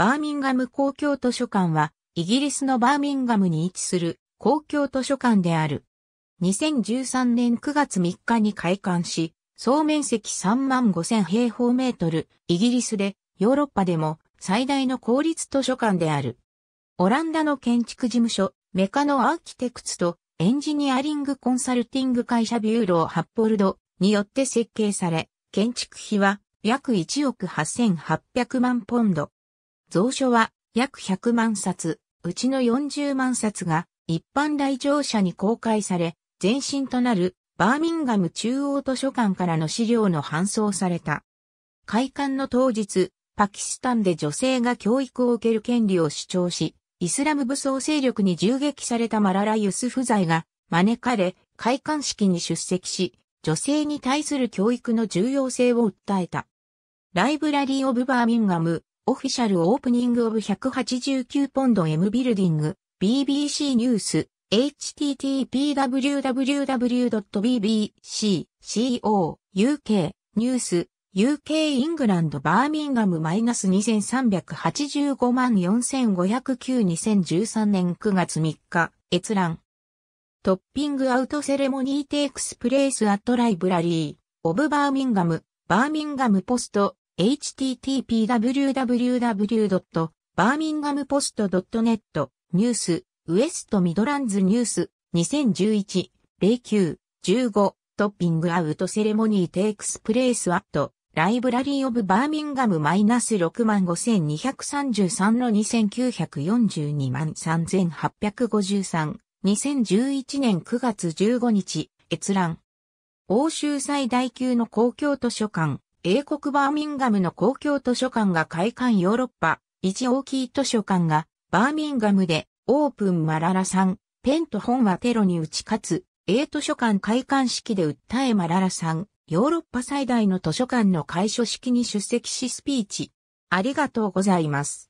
バーミンガム公共図書館は、イギリスのバーミンガムに位置する公共図書館である。2013年9月3日に開館し、総面積3万5000平方メートル、イギリスで、ヨーロッパでも最大の公立図書館である。オランダの建築事務所、メカノアーキテクツとエンジニアリングコンサルティング会社ビューロー・ハッポルドによって設計され、建築費は約1億8800万ポンド。蔵書は約100万冊、うちの40万冊が一般来場者に公開され、前身となるバーミンガム中央図書館からの資料の搬送された。開館の当日、パキスタンで女性が教育を受ける権利を主張し、イスラム武装勢力に銃撃されたマララ・ユスフザイが招かれ、開館式に出席し、女性に対する教育の重要性を訴えた。ライブラリー・オブ・バーミンガム、オフィシャルオープニングオブ189ポンド M ビルディング BBC ニュース http://www.bbc.co.uk ニュース UK イングランドバーミンガム -2385 万45092013年9月3日閲覧トッピングアウトセレモニーテイクスプレイスアットライブラリーオブバーミンガムバーミンガムポスト http://www.birminghampost.net ニュース、ウエストミドランズニュース、2011、09、15、トッピングアウトセレモニーテイクスプレイスアット、ライブラリーオブバーミンガムマイナス65233の2942万3853、2011年9月15日、閲覧。欧州最大級の公共図書館、英国バーミンガムの公共図書館が開館ヨーロッパ、一大きい図書館が、バーミンガムで、オープンマララさん、ペンと本はテロに打ち勝つ、英図書館開館式で訴えマララさん、ヨーロッパ最大の図書館の開所式に出席しスピーチ。ありがとうございます。